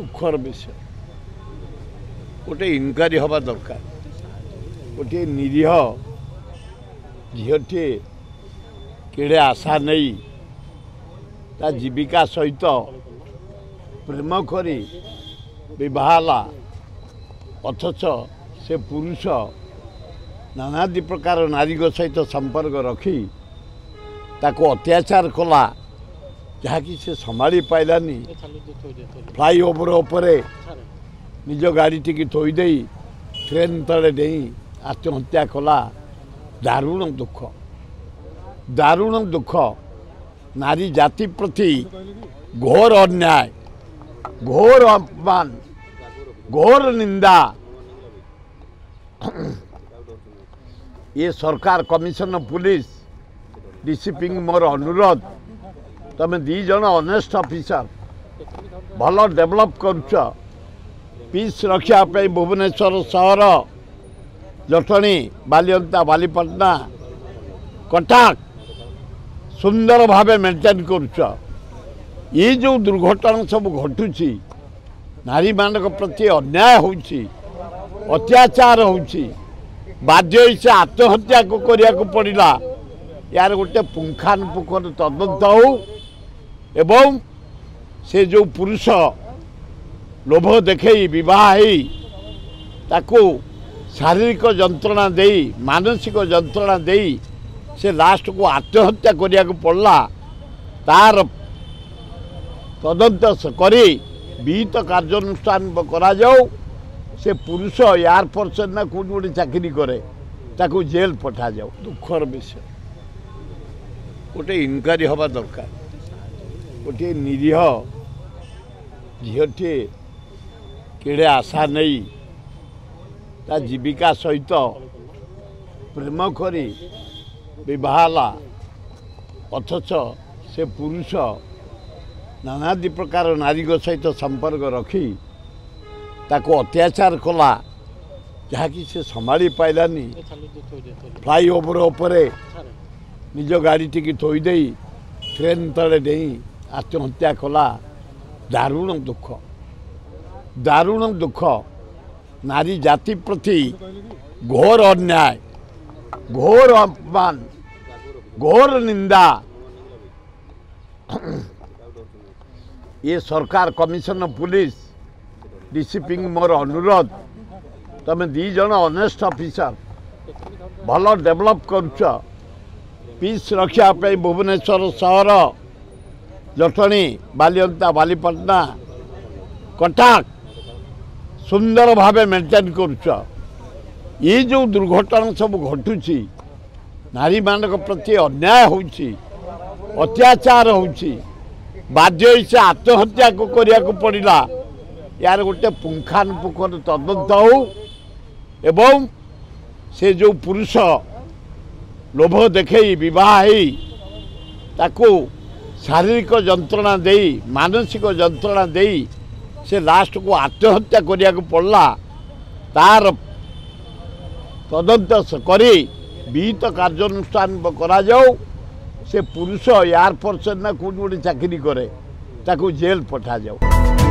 सुख विषय गटे इन्क्वारि हे दर गोटि निरीह झिउटे केडे आशा नै ता जीविका सहित प्रेमकरी बिहाला अथचे पानादि प्रकार नारी सहित सम्पर्क रखि ताको अत्याचार कला ଯାହାକି ସେ ସମ୍ଭାଳି ପାଇଲାନି ଫ୍ଲାଇଓଭର ଉପରେ ନିଜ ଗାଡ଼ିଟିକି ଥୋଇଦେଇ ଟ୍ରେନ୍ ତଳେ ଡେଇଁ ଆତ୍ମହତ୍ୟା କଲା ଦାରୁଣ ଦୁଃଖ ଦାରୁଣ ଦୁଃଖ ନାରୀ ଜାତି ପ୍ରତି ଘୋର ଅନ୍ୟାୟ ଘୋର ଅପମାନ ଘୋର ନିନ୍ଦା ଏ ସରକାର କମିଶନ ପୁଲିସ ଡିସିପିଙ୍କୁ ମୋର ଅନୁରୋଧ તમે ଦୁଇ ଜଣ ଅନେଷ୍ଟ ଅଫିସର ଭଲ ଡେଭଲପ୍ କରୁଛ ପିସ୍ ରଖିବା ପାଇଁ ଭୁବନେଶ୍ୱର ସହର ଜଟଣୀ ବାଲିଅନ୍ତା ବାଲିପାଟନା କଟକ ସୁନ୍ଦର ଭାବେ ମେଣ୍ଟେନ୍ କରୁଛ ଏ ଯେଉଁ ଦୁର୍ଘଟଣା ସବୁ ଘଟୁଛି ନାରୀମାନଙ୍କ ପ୍ରତି ଅନ୍ୟାୟ ହେଉଛି ଅତ୍ୟାଚାର ହେଉଛି ବାଧ୍ୟ ହୋଇ ସେ ଆତ୍ମହତ୍ୟାକୁ କରିବାକୁ ପଡ଼ିଲା ୟାର ଗୋଟେ ପୁଙ୍ଖାନୁପୁଙ୍ଖନ ତଦନ୍ତ ହେଉ ଏବଂ ସେ ଯେଉଁ ପୁରୁଷ ଲୋଭ ଦେଖେଇ ବିବାହ ହେଇ ତାକୁ ଶାରୀରିକ ଯନ୍ତ୍ରଣା ଦେଇ ମାନସିକ ଯନ୍ତ୍ରଣା ଦେଇ ସେ ଲାଷ୍ଟକୁ ଆତ୍ମହତ୍ୟା କରିବାକୁ ପଡ଼ିଲା ତାର ତଦନ୍ତ କରି ବିହିତ କାର୍ଯ୍ୟାନୁଷ୍ଠାନ କରାଯାଉ ସେ ପୁରୁଷ ଏୟାରଫୋର୍ସ ନା କେଉଁଠି ଗୋଟେ ଚାକିରି କରେ ତାକୁ ଜେଲ୍ ପଠାଯାଉ ଦୁଃଖର ବିଷୟ ଗୋଟେ ଇନକ୍ୱାରୀ ହେବା ଦରକାର निरीह झिटिए केड़े आशा नै ता जीविका सहित से पुरुष नाना दि प्रकार नारी सहित सम्पर्क ताको अत्याचार कला जहाक सि सम्भा पारानि फ्लाइभर निज गाडी टिक ठोदे ट्रेन त आत्महत्या कला दारुण दुख दारुण दुख नारी जाति प्रति घोर अन्याय घोर अपमान घोर निन्दा इ सरकार कमिसन पुलिस डिसिपि मोध त म दुईजनाफिसर भल डेभलप पीस पिस पे भुवनेश्वर सहर ଜଟଣୀ ବାଲିଅନ୍ତା ବାଲିପାଟନା କଟାକ ସୁନ୍ଦର ଭାବେ ମେଣ୍ଟେନ୍ କରୁଛ ଏ ଯେଉଁ ଦୁର୍ଘଟଣା ସବୁ ଘଟୁଛି ନାରୀମାନଙ୍କ ପ୍ରତି ଅନ୍ୟାୟ ହେଉଛି ଅତ୍ୟାଚାର ହେଉଛି ବାଧ୍ୟ ହୋଇ ସେ ଆତ୍ମହତ୍ୟାକୁ କରିବାକୁ ପଡ଼ିଲା ଏହାର ଗୋଟେ ପୁଙ୍ଖାନୁପୁଙ୍ଖରେ ତଦନ୍ତ ହେଉ ଏବଂ ସେ ଯେଉଁ ପୁରୁଷ ଲୋଭ ଦେଖେଇ ବିବାହ ହେଇ ତାକୁ ଶାରୀରିକ ଯନ୍ତ୍ରଣା ଦେଇ ମାନସିକ ଯନ୍ତ୍ରଣା ଦେଇ ସେ ଲାଷ୍ଟକୁ ଆତ୍ମହତ୍ୟା କରିବାକୁ ପଡ଼ିଲା ତାର ତଦନ୍ତ କରି ବିହିତ କାର୍ଯ୍ୟାନୁଷ୍ଠାନ କରାଯାଉ ସେ ପୁରୁଷ ଏୟାରଫୋର୍ସ ନା କେଉଁଠି ଗୋଟେ ଚାକିରି କରେ ତାକୁ ଜେଲ୍ ପଠାଯାଉ